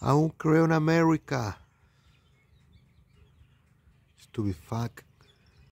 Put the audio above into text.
I won't creo in América. Stupid fuck.